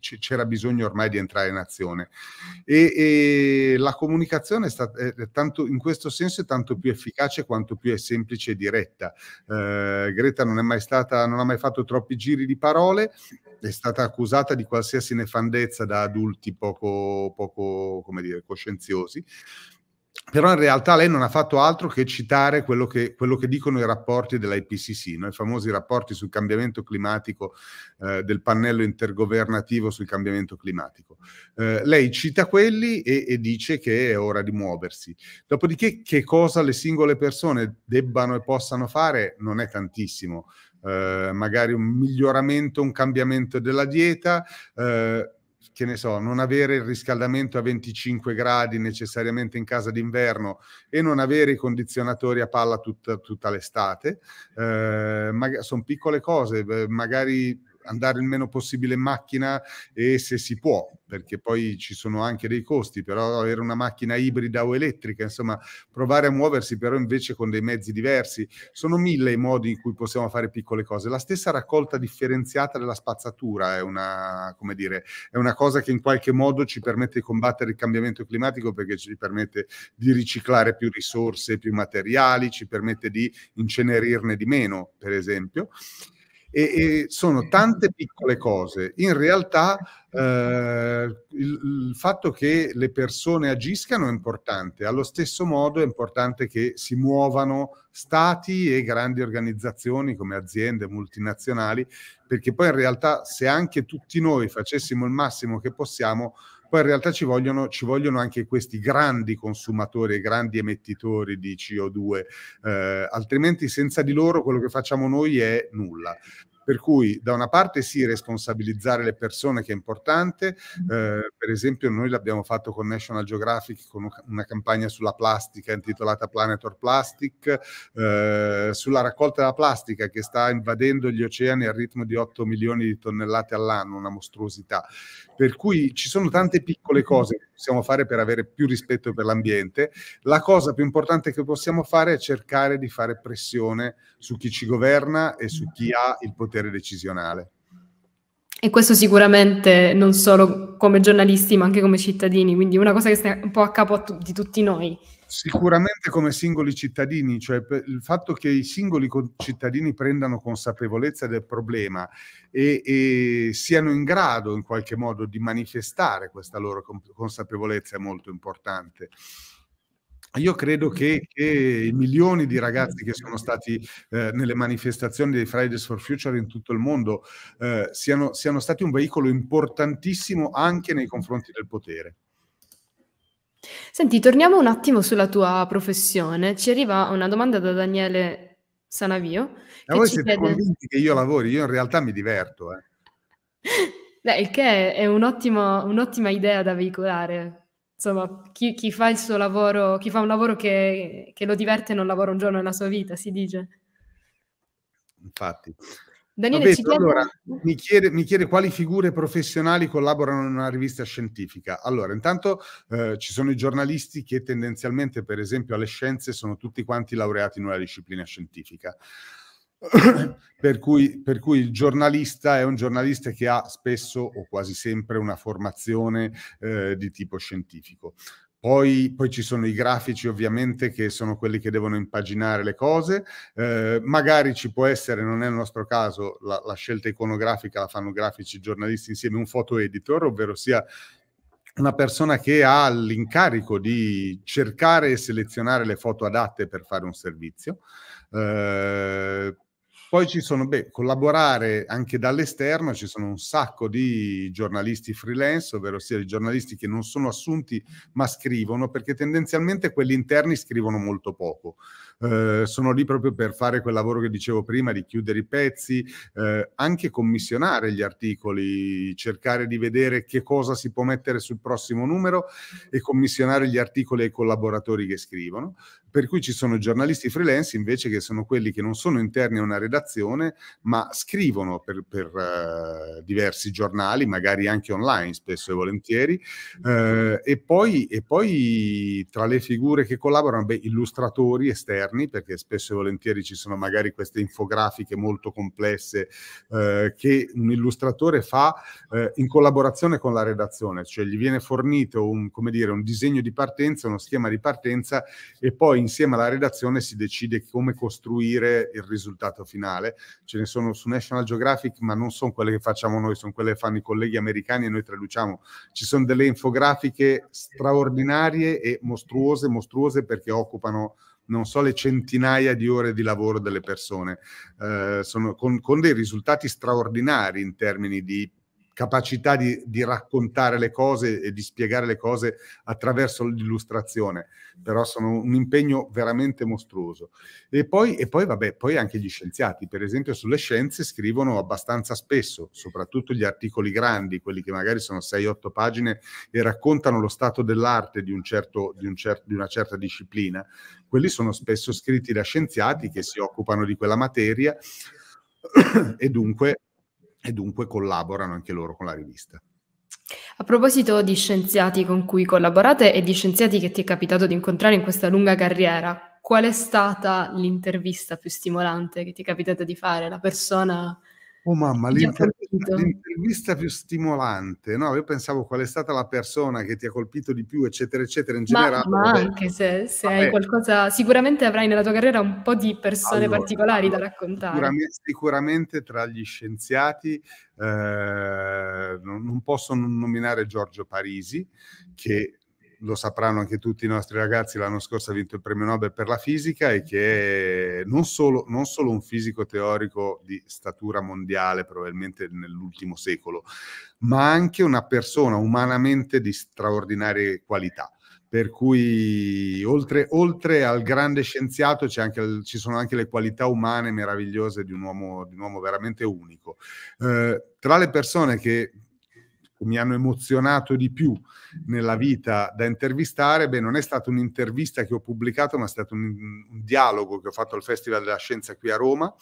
c'era bisogno ormai di entrare in azione. Mm. E, e la comunicazione è stata, è tanto, in questo senso è tanto più efficace quanto più è semplice e diretta. Eh, Greta non è mai stata, non ha mai fatto troppi giri di parole, è stata accusata di qualsiasi nefandezza da adulti poco, poco come dire, coscienziosi però in realtà lei non ha fatto altro che citare quello che, quello che dicono i rapporti dell'IPCC, no? i famosi rapporti sul cambiamento climatico eh, del pannello intergovernativo sul cambiamento climatico. Eh, lei cita quelli e, e, dice che è ora di muoversi. Dopodiché che cosa le singole persone debbano e possano fare non è tantissimo. Eh, magari un miglioramento, un cambiamento della dieta eh, che ne so, non avere il riscaldamento a 25 gradi necessariamente in casa d'inverno e non avere i condizionatori a palla tutta, tutta l'estate, eh, sono piccole cose, eh, magari andare il meno possibile in macchina e se si può, perché poi ci sono anche dei costi, però avere una macchina ibrida o elettrica, insomma, provare a muoversi però invece con dei mezzi diversi. Sono mille i modi in cui possiamo fare piccole cose. La stessa raccolta differenziata della spazzatura è una, come dire, è una cosa che in qualche modo ci permette di combattere il cambiamento climatico perché ci permette di riciclare più risorse, più materiali, ci permette di incenerirne di meno, per esempio. E, e sono tante piccole cose. In realtà eh, il, il fatto che le persone agiscano è importante, allo stesso modo è importante che si muovano stati e grandi organizzazioni come aziende multinazionali, perché poi in realtà se anche tutti noi facessimo il massimo che possiamo, poi in realtà ci vogliono, ci vogliono anche questi grandi consumatori grandi emettitori di CO2, eh, altrimenti senza di loro quello che facciamo noi è nulla. Per cui da una parte sì, responsabilizzare le persone che è importante, mm-hmm. eh, per esempio noi l'abbiamo fatto con National Geographic con una campagna sulla plastica intitolata Planet or Plastic, eh, sulla raccolta della plastica che sta invadendo gli oceani al ritmo di 8 milioni di tonnellate all'anno, una mostruosità. Per cui ci sono tante piccole mm-hmm. cose che possiamo fare per avere più rispetto per l'ambiente. La cosa più importante che possiamo fare è cercare di fare pressione su chi ci governa e su mm-hmm. chi ha il potere potere decisionale. E questo sicuramente non solo come giornalisti, ma anche come cittadini, quindi una cosa che sta un po' a capo di tutti noi. Sicuramente come singoli cittadini, cioè il fatto che i singoli cittadini prendano consapevolezza del problema e, e siano in grado in qualche modo di manifestare questa loro consapevolezza è molto importante. Ah, io credo che, che, i milioni di ragazzi che sono stati eh, nelle manifestazioni dei Fridays for Future in tutto il mondo eh, siano, siano, stati un veicolo importantissimo anche nei confronti del potere. Senti, torniamo un attimo sulla tua professione. Ci arriva una domanda da Daniele Sanavio. Ma voi siete chiede... convinti che io lavori? Io in realtà mi diverto. Eh. Beh, il che è, un ottimo, un'ottima idea da veicolare insomma, chi, chi, fa il suo lavoro, chi fa un lavoro che, che, lo diverte non lavora un giorno nella sua vita, si dice. Infatti. Daniele, Vabbè, chiede... allora, mi, chiede, mi, chiede, quali figure professionali collaborano in una rivista scientifica. Allora, intanto eh, ci sono i giornalisti che tendenzialmente, per esempio, alle scienze sono tutti quanti laureati in una disciplina scientifica. per, cui, per, cui, il giornalista è un giornalista che ha spesso o quasi sempre una formazione eh, di tipo scientifico. Poi, poi, ci sono i grafici ovviamente che sono quelli che devono impaginare le cose, eh, magari ci può essere, non è il nostro caso, la, la scelta iconografica la fanno grafici giornalisti insieme, un foto editor, ovvero sia una persona che ha l'incarico di cercare e selezionare le foto adatte per fare un servizio. Eh, poi ci sono, beh, collaborare anche dall'esterno, ci sono un sacco di giornalisti freelance, ovvero sia di giornalisti che non sono assunti ma scrivono, perché tendenzialmente quelli interni scrivono molto poco. Ehm, sono lì proprio per fare quel lavoro che dicevo prima di chiudere i pezzi, eh, anche commissionare gli articoli, cercare di vedere che cosa si può mettere sul prossimo numero mm. e commissionare gli articoli ai collaboratori che scrivono. Per cui ci sono giornalisti freelance invece che sono quelli che non sono interni a una redazione, ma scrivono per, per eh, diversi giornali, magari anche online spesso e volentieri. Mm. Ehm, e poi, e poi tra le figure che collaborano, beh, illustratori esterni esterni, perché spesso e volentieri ci sono magari queste infografiche molto complesse eh, che un illustratore fa eh, in collaborazione con la redazione, cioè gli viene fornito un, dire, un disegno di partenza, uno schema di partenza e poi insieme alla redazione si decide come costruire il risultato finale. Ce ne sono su National Geographic, ma non sono quelle che facciamo noi, sono quelle che fanno i colleghi americani e noi traduciamo. Ci sono delle infografiche straordinarie e mostruose, mostruose perché occupano non so le centinaia di ore di lavoro delle persone, eh, sono con, con dei risultati straordinari in termini di capacità di, di, raccontare le cose e di spiegare le cose attraverso l'illustrazione, però sono un impegno veramente mostruoso. E poi, e poi, vabbè, poi anche gli scienziati, per esempio sulle scienze scrivono abbastanza spesso, soprattutto gli articoli grandi, quelli che magari sono 6-8 pagine e raccontano lo stato dell'arte di, un certo, di, un cer- di una certa disciplina, quelli sono spesso scritti da scienziati che si occupano di quella materia e dunque e dunque collaborano anche loro con la rivista. A proposito di scienziati con cui collaborate e di scienziati che ti è capitato di incontrare in questa lunga carriera, qual è stata l'intervista più stimolante che ti è capitato di fare? La persona Oh mamma, l'inter- l'intervista più stimolante, no? Io pensavo qual è stata la persona che ti ha colpito di più, eccetera, eccetera, in ma, generale. Ma anche se, se hai qualcosa, sicuramente avrai nella tua carriera un po' di persone allora, particolari da raccontare. Sicuramente, sicuramente tra gli scienziati eh, non, non posso nominare Giorgio Parisi, che lo sapranno anche tutti i nostri ragazzi, l'anno scorso ha vinto il premio Nobel per la fisica e che è non solo, non solo un fisico teorico di statura mondiale, probabilmente nell'ultimo secolo, ma anche una persona umanamente di straordinarie qualità per cui oltre, oltre, al grande scienziato c'è anche, ci sono anche le qualità umane meravigliose di un uomo, di un uomo veramente unico. Eh, tra le persone che che mi hanno emozionato di più nella vita da intervistare, beh, non è stata un'intervista che ho pubblicato, ma è stato un, un dialogo che ho fatto al Festival della Scienza qui a Roma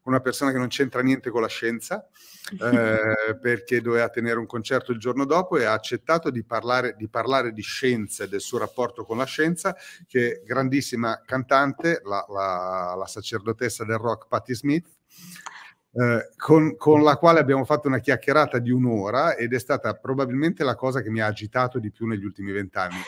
con una persona che non c'entra niente con la scienza, eh, perché doveva tenere un concerto il giorno dopo e ha accettato di parlare, di parlare di scienza e del suo rapporto con la scienza, che grandissima cantante, la, la, la sacerdotessa del rock Patti Smith, eh, con, con, la quale abbiamo fatto una chiacchierata di un'ora ed è stata probabilmente la cosa che mi ha agitato di più negli ultimi vent'anni.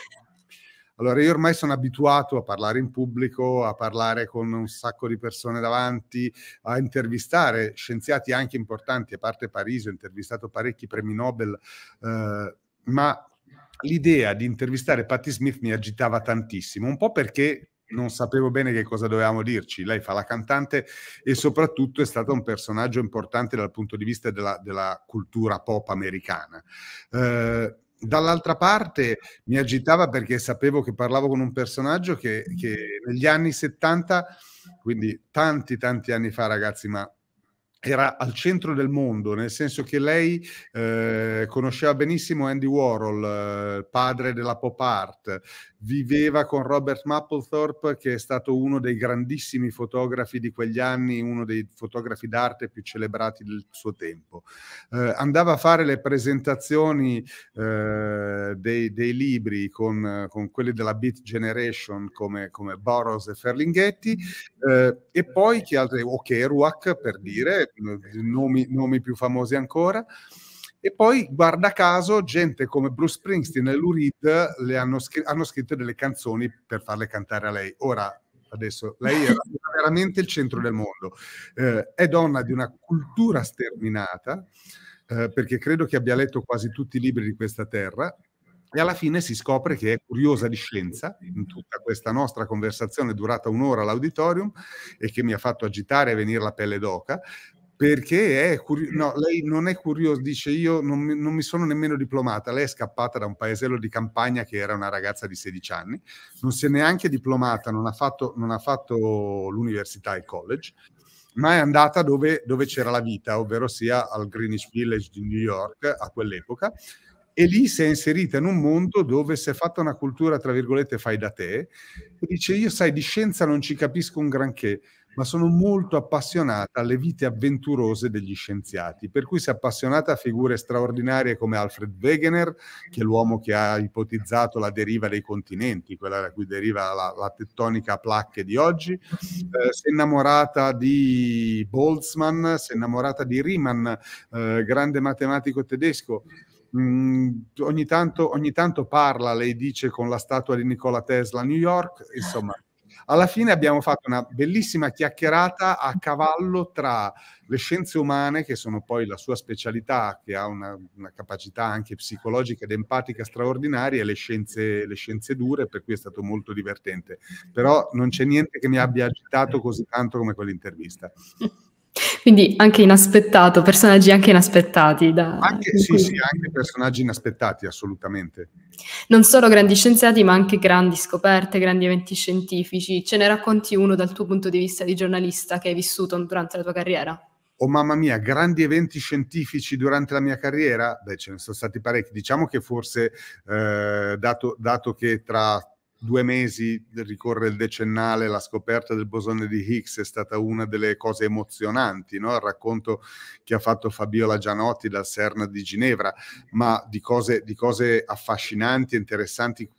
Allora, io ormai sono abituato a parlare in pubblico, a parlare con un sacco di persone davanti, a intervistare scienziati anche importanti, a parte Parisi, ho intervistato parecchi premi Nobel, eh, ma l'idea di intervistare Patti Smith mi agitava tantissimo, un po' perché non sapevo bene che cosa dovevamo dirci. Lei fa la cantante e soprattutto è stata un personaggio importante dal punto di vista della, della cultura pop americana. Eh, dall'altra parte mi agitava perché sapevo che parlavo con un personaggio che, che negli anni 70, quindi tanti tanti anni fa ragazzi, ma era al centro del mondo, nel senso che lei eh, conosceva benissimo Andy Warhol, eh, padre della pop art, viveva con Robert Mapplethorpe, che è stato uno dei grandissimi fotografi di quegli anni, uno dei fotografi d'arte più celebrati del suo tempo. Eh, andava a fare le presentazioni eh, dei, dei, libri con, con, quelli della Beat Generation come, come Boros e Ferlinghetti, eh, e poi chi altri, o Kerouac per dire, eh, nomi, nomi più famosi ancora. E poi, guarda caso, gente come Bruce Springsteen e Lou Reed hanno, scr- hanno, scritto delle canzoni per farle cantare a lei. Ora, adesso, lei era veramente il centro del mondo. Eh, è donna di una cultura sterminata, eh, perché credo che abbia letto quasi tutti i libri di questa terra, e alla fine si scopre che è curiosa di scienza in tutta questa nostra conversazione durata un'ora all'auditorium e che mi ha fatto agitare e venire la pelle d'oca perché è curioso, no, lei non è curiosa, dice io non mi, non mi, sono nemmeno diplomata, lei è scappata da un paesello di campagna che era una ragazza di 16 anni, non si è neanche diplomata, non ha fatto, non ha fatto l'università e il college, ma è andata dove, dove c'era la vita, ovvero sia al Greenwich Village di New York a quell'epoca, e lì si è inserita in un mondo dove si è fatta una cultura, tra virgolette, fai da te, e dice io sai di scienza non ci capisco un granché, ma sono molto appassionata alle vite avventurose degli scienziati, per cui si è appassionata a figure straordinarie come Alfred Wegener, che è l'uomo che ha ipotizzato la deriva dei continenti, quella da cui deriva la, la tettonica a placche di oggi, eh, si è innamorata di Boltzmann, si è innamorata di Riemann, eh, grande matematico tedesco. Mm, ogni, tanto, ogni tanto parla, lei dice, con la statua di Nikola Tesla a New York, insomma alla fine abbiamo fatto una bellissima chiacchierata a cavallo tra le scienze umane, che sono poi la sua specialità, che ha una, una capacità anche psicologica ed empatica straordinaria, e le scienze, le scienze dure, per cui è stato molto divertente. Però non c'è niente che mi abbia agitato così tanto come quell'intervista. Quindi anche inaspettato, personaggi anche inaspettati. Da... Anche, sì, sì, anche personaggi inaspettati, assolutamente. Non solo grandi scienziati, ma anche grandi scoperte, grandi eventi scientifici. Ce ne racconti uno dal tuo punto di vista di giornalista che hai vissuto durante la tua carriera? Oh mamma mia, grandi eventi scientifici durante la mia carriera? Beh, ce ne sono stati parecchi. Diciamo che forse, eh, dato, dato che tra due mesi ricorre il decennale, la scoperta del bosone di Higgs è stata una delle cose emozionanti, no? il racconto che ha fatto Fabiola Gianotti dal CERN di Ginevra, ma di cose, di cose affascinanti e interessanti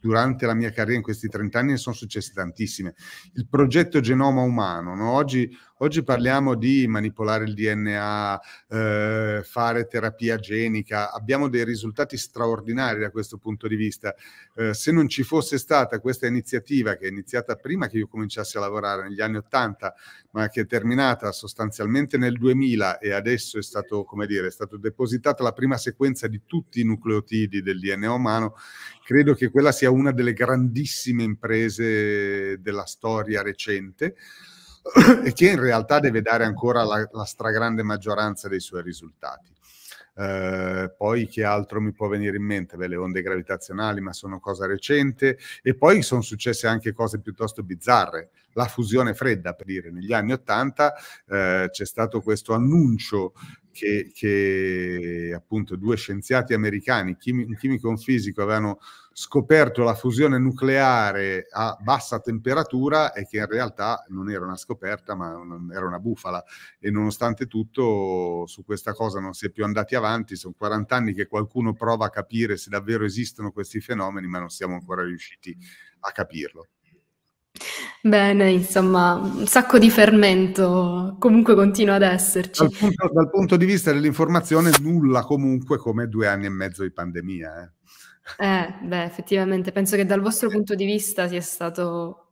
durante la mia carriera in questi 30 anni ne sono successe tantissime. Il progetto Genoma Umano, no? oggi Oggi parliamo di manipolare il DNA, eh, fare terapia genica, abbiamo dei risultati straordinari da questo punto di vista. Eh, se non ci fosse stata questa iniziativa che è iniziata prima che io cominciassi a lavorare negli anni Ottanta, ma che è terminata sostanzialmente nel 2000 e adesso è stato, come dire, è stata depositata la prima sequenza di tutti i nucleotidi del DNA umano, credo che quella sia una delle grandissime imprese della storia recente. e che in realtà deve dare ancora la, la stragrande maggioranza dei suoi risultati. Uh, poi che altro mi può venire in mente? Beh, le onde gravitazionali, ma sono cosa recente. E poi sono successe anche cose piuttosto bizzarre. La fusione fredda, per dire, negli anni Ottanta uh, c'è stato questo annuncio che, che appunto due scienziati americani, un chimico e un fisico, avevano scoperto la fusione nucleare a bassa temperatura e che in realtà non era una scoperta ma era una bufala e nonostante tutto su questa cosa non si è più andati avanti, sono 40 anni che qualcuno prova a capire se davvero esistono questi fenomeni ma non siamo ancora riusciti a capirlo. Bene, insomma, un sacco di fermento comunque continua ad esserci. Dal punto, dal punto di vista dell'informazione, nulla comunque come due anni e mezzo di pandemia. Eh. Eh, beh, effettivamente, penso che dal vostro punto di vista sia stato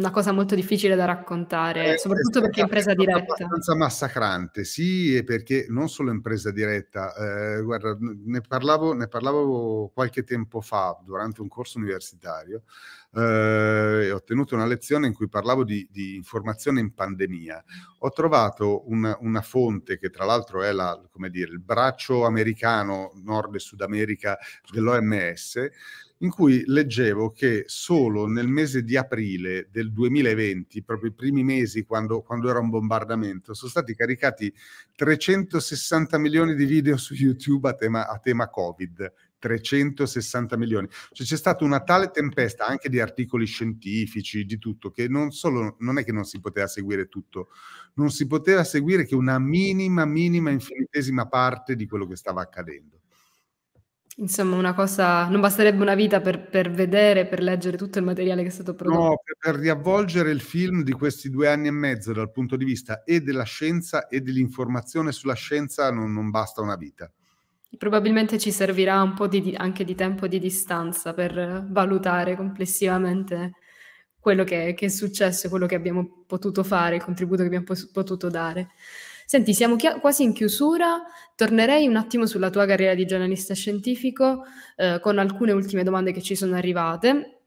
una cosa molto difficile da raccontare, eh, soprattutto eh, perché in presa diretta. abbastanza massacrante, sì, e perché non solo in presa diretta. Eh, guarda, ne parlavo, ne parlavo qualche tempo fa durante un corso universitario eh, ho tenuto una lezione in cui parlavo di, di informazione in pandemia. Ho trovato una, una fonte che tra l'altro è la, dire, il braccio americano Nord e Sud America dell'OMS, in cui leggevo che solo nel mese di aprile del 2020, proprio i primi mesi quando, quando, era un bombardamento, sono stati caricati 360 milioni di video su YouTube a tema, a tema Covid. 360 milioni. Cioè, c'è stata una tale tempesta anche di articoli scientifici, di tutto, che non solo non è che non si poteva seguire tutto, non si poteva seguire che una minima, minima, infinitesima parte di quello che stava accadendo. Insomma, una cosa, non basterebbe una vita per, per vedere, per leggere tutto il materiale che è stato prodotto. No, per, per riavvolgere il film di questi due anni e mezzo dal punto di vista e della scienza e dell'informazione sulla scienza non, non basta una vita. Probabilmente ci servirà un po' di, anche di tempo di distanza per valutare complessivamente quello che, che, è successo, quello che abbiamo potuto fare, il contributo che abbiamo potuto dare. Senti, siamo chi- quasi in chiusura, tornerei un attimo sulla tua carriera di giornalista scientifico eh, con alcune ultime domande che ci sono arrivate.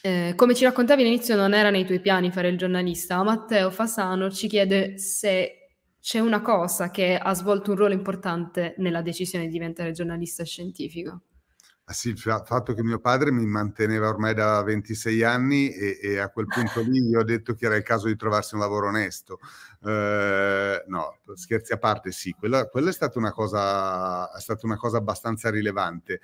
Eh, come ci raccontavi all'inizio non era nei tuoi piani fare il giornalista, ma Matteo Fasano ci chiede se c'è una cosa che ha svolto un ruolo importante nella decisione di diventare giornalista scientifico. Ah sì, il fatto che mio padre mi manteneva ormai da 26 anni e, e a quel punto lì gli ho detto che era il caso di trovarsi un lavoro onesto, Ehm, no, scherzi a parte, sì, quella, quella è, stata una cosa, è, stata una cosa, abbastanza rilevante.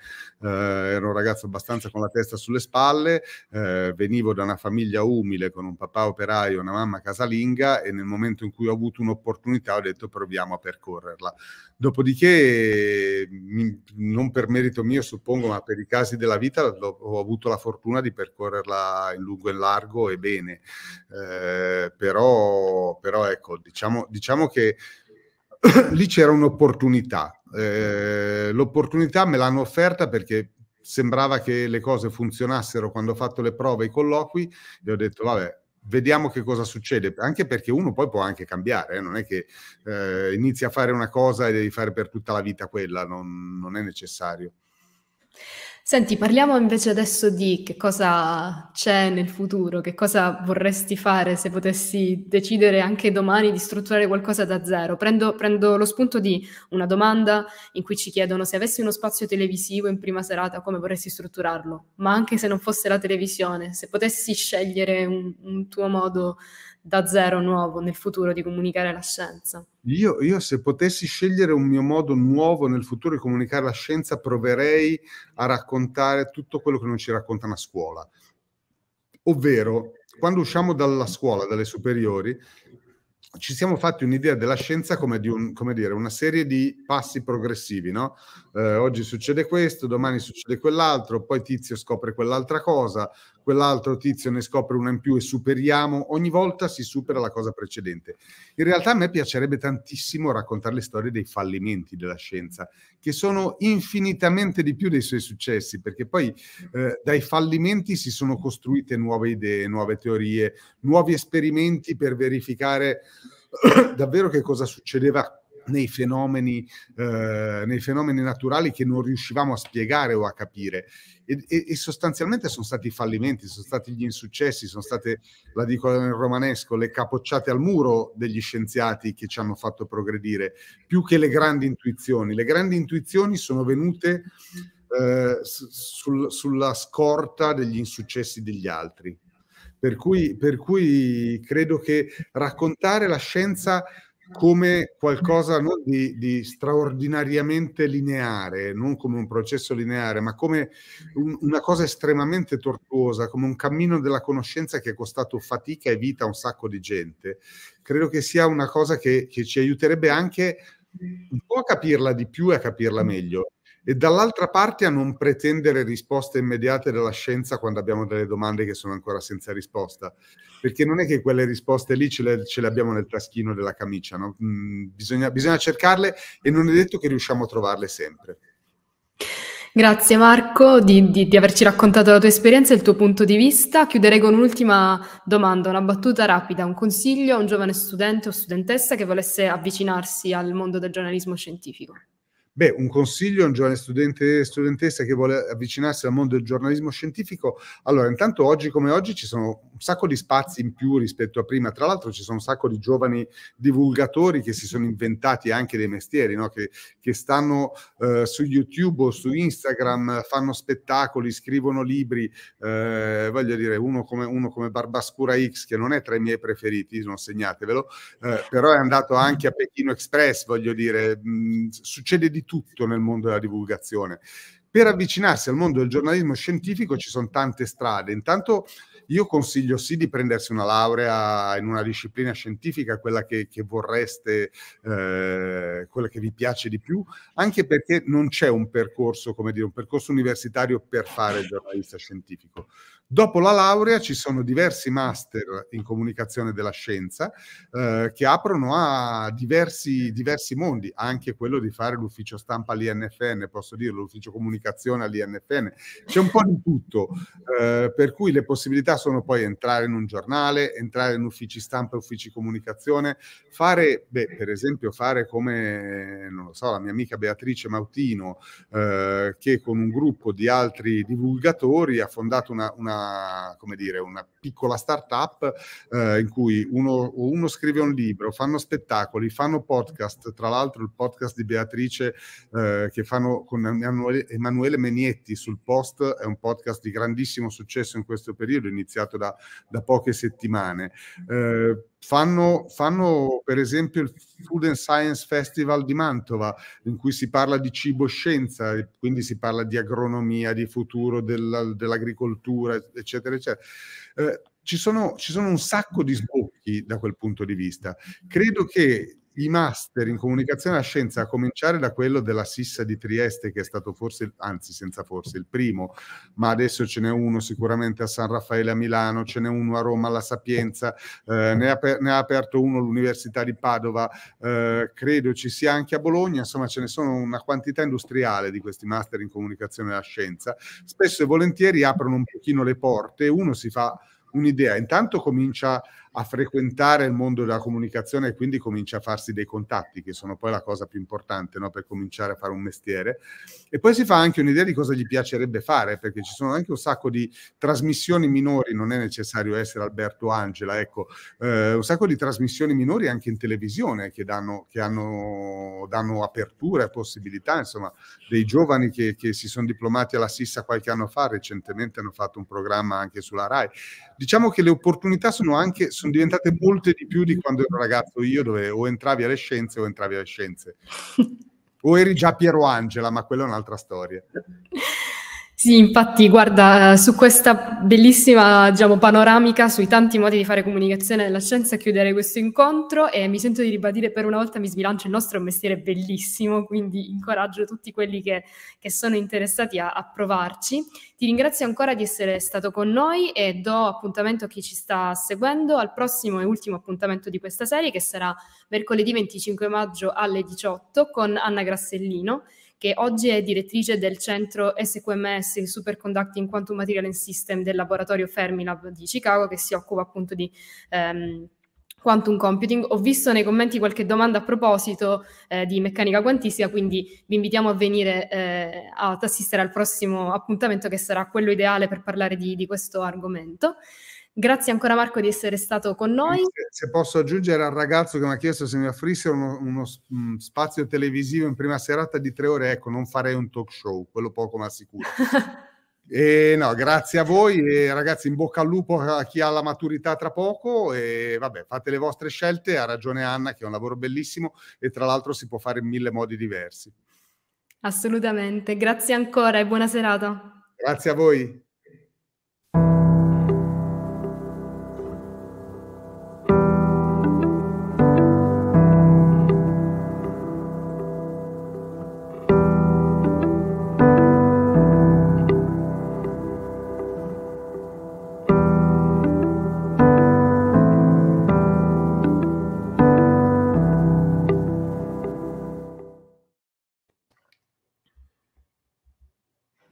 Eh, ero un ragazzo abbastanza con la testa sulle spalle, eh, venivo da una famiglia umile con un papà operaio e una mamma casalinga e nel momento in cui ho avuto un'opportunità ho detto proviamo a percorrerla. Dopodiché, non per merito mio suppongo, ma per i casi della vita ho avuto la fortuna di percorrerla in lungo e in largo e bene. Ehm, però, però ecco, Ecco, diciamo, diciamo che lì c'era un'opportunità. Eh, l'opportunità me l'hanno offerta perché sembrava che le cose funzionassero quando ho fatto le prove, i colloqui, e ho detto, vabbè, vediamo che cosa succede, anche perché uno poi può anche cambiare, eh? non è che eh, inizi a fare una cosa e devi fare per tutta la vita quella, non, non è necessario. Senti, parliamo invece adesso di che cosa c'è nel futuro, che cosa vorresti fare se potessi decidere anche domani di strutturare qualcosa da zero. Prendo, prendo lo spunto di una domanda in cui ci chiedono se avessi uno spazio televisivo in prima serata, come vorresti strutturarlo, ma anche se non fosse la televisione, se potessi scegliere un, un tuo modo di da zero nuovo nel futuro di comunicare la scienza? Io, io, se potessi scegliere un mio modo nuovo nel futuro di comunicare la scienza, proverei a raccontare tutto quello che non ci raccontano a scuola. Ovvero, quando usciamo dalla scuola, dalle superiori, ci siamo fatti un'idea della scienza come di un, come dire, una serie di passi progressivi, no? eh, oggi succede questo, domani succede quell'altro, poi tizio scopre quell'altra cosa, quell'altro tizio ne scopre una in più e superiamo, ogni volta si supera la cosa precedente. In realtà a me piacerebbe tantissimo raccontare le storie dei fallimenti della scienza, che sono infinitamente di più dei suoi successi, perché poi eh, dai fallimenti si sono costruite nuove idee, nuove teorie, nuovi esperimenti per verificare davvero che cosa succedeva nei fenomeni, eh, nei fenomeni, naturali che non riuscivamo a spiegare o a capire. E, e, e, sostanzialmente sono stati i fallimenti, sono stati gli insuccessi, sono state, la dico nel romanesco, le capocciate al muro degli scienziati che ci hanno fatto progredire, più che le grandi intuizioni. Le grandi intuizioni sono venute eh, sul, sulla scorta degli insuccessi degli altri. Per cui, per cui credo che raccontare la scienza come qualcosa non di, di, straordinariamente lineare, non come un processo lineare, ma come un, una cosa estremamente tortuosa, come un cammino della conoscenza che è costato fatica e vita a un sacco di gente, credo che sia una cosa che, che ci aiuterebbe anche un po' a capirla di più e a capirla meglio e dall'altra parte a non pretendere risposte immediate dalla scienza quando abbiamo delle domande che sono ancora senza risposta, perché non è che quelle risposte lì ce le, ce le abbiamo nel taschino della camicia, no? mm, bisogna, bisogna cercarle e non è detto che riusciamo a trovarle sempre. Grazie Marco di, di, di, averci raccontato la tua esperienza e il tuo punto di vista. Chiuderei con un'ultima domanda, una battuta rapida, un consiglio a un giovane studente o studentessa che volesse avvicinarsi al mondo del giornalismo scientifico. Beh, un consiglio a un giovane studente e studentessa che vuole avvicinarsi al mondo del giornalismo scientifico. Allora, intanto oggi come oggi ci sono un sacco di spazi in più rispetto a prima. Tra l'altro ci sono un sacco di giovani divulgatori che si sono inventati anche dei mestieri, no? che, che, stanno eh, su YouTube o su Instagram, fanno spettacoli, scrivono libri. Eh, voglio dire, uno come, uno come, Barbascura X, che non è tra i miei preferiti, non segnatevelo, eh, però è andato anche a Pechino Express, voglio dire, mh, mm, succede di tutto nel mondo della divulgazione. Per avvicinarsi al mondo del giornalismo scientifico ci sono tante strade. Intanto io consiglio sì di prendersi una laurea in una disciplina scientifica, quella che, che vorreste, eh, quella che vi piace di più, anche perché non c'è un percorso, come dire, un percorso universitario per fare il giornalista scientifico. Dopo la laurea ci sono diversi master in comunicazione della scienza eh, che aprono a diversi, diversi, mondi, anche quello di fare l'ufficio stampa all'INFN, posso dirlo, l'ufficio comunicazione all'INFN, c'è un po' di tutto, eh, per cui le possibilità sono poi entrare in un giornale, entrare in uffici stampa e uffici comunicazione, fare, beh, per esempio fare come, non lo so, la mia amica Beatrice Mautino, eh, che con un gruppo di altri divulgatori ha fondato una, una come dire, una piccola startup eh, in cui uno, uno, scrive un libro, fanno spettacoli, fanno podcast, tra l'altro il podcast di Beatrice eh, che fanno con Emanuele, Emanuele Menietti sul post è un podcast di grandissimo successo in questo periodo, iniziato da, da poche settimane. Eh, Fanno, fanno, per esempio il Food and Science Festival di Mantova, in cui si parla di cibo scienza, quindi si parla di agronomia, di futuro del, dell'agricoltura, eccetera, eccetera. Eh, ci, sono, ci sono un sacco di sbocchi da quel punto di vista. Credo che i master in comunicazione alla scienza, a cominciare da quello della Sissa di Trieste, che è stato forse, anzi senza forse, il primo, ma adesso ce n'è uno sicuramente a San Raffaele a Milano, ce n'è uno a Roma alla Sapienza, eh, ne, ha, ne, ha, aperto uno all'Università di Padova, eh, credo ci sia anche a Bologna, insomma ce ne sono una quantità industriale di questi master in comunicazione alla scienza. Spesso e volentieri aprono un pochino le porte, uno si fa un'idea, intanto comincia a a frequentare il mondo della comunicazione e quindi comincia a farsi dei contatti, che sono poi la cosa più importante no? per cominciare a fare un mestiere. E poi si fa anche un'idea di cosa gli piacerebbe fare, perché ci sono anche un sacco di trasmissioni minori, non è necessario essere Alberto Angela, ecco, eh, un sacco di trasmissioni minori anche in televisione che danno, che hanno, danno aperture, possibilità, insomma, dei giovani che, che si sono diplomati alla Sissa qualche anno fa, recentemente hanno fatto un programma anche sulla RAI. Diciamo che le opportunità sono anche sono diventate molte di più di quando ero ragazzo io, dove o entravi alle scienze o entravi alle scienze. o eri già Piero Angela, ma quella è un'altra storia. Sì, infatti, guarda, su questa bellissima, diciamo, panoramica sui tanti modi di fare comunicazione della scienza chiudere questo incontro e mi sento di ribadire per una volta mi sbilancio, il nostro è un mestiere bellissimo, quindi incoraggio tutti quelli che, che sono interessati a, a, provarci. Ti ringrazio ancora di essere stato con noi e do appuntamento a chi ci sta seguendo al prossimo e ultimo appuntamento di questa serie che sarà mercoledì 25 maggio alle 18 con Anna Grassellino che oggi è direttrice del centro SQMS, Superconducting Quantum Material and System del laboratorio Fermilab di Chicago, che si occupa appunto di ehm, quantum computing. Ho visto nei commenti qualche domanda a proposito eh, di meccanica quantistica, quindi vi invitiamo a venire eh, ad assistere al prossimo appuntamento che sarà quello ideale per parlare di, di questo argomento. Grazie ancora Marco di essere stato con noi. Se, posso aggiungere al ragazzo che mi ha chiesto se mi offrisse uno, uno, mm, spazio televisivo in prima serata di tre ore, ecco, non farei un talk show, quello poco ma sicuro. E no, grazie a voi e ragazzi in bocca al lupo a chi ha la maturità tra poco e vabbè fate le vostre scelte, ha ragione Anna che è un lavoro bellissimo e tra l'altro si può fare in mille modi diversi. Assolutamente, grazie ancora e buona serata. Grazie a voi.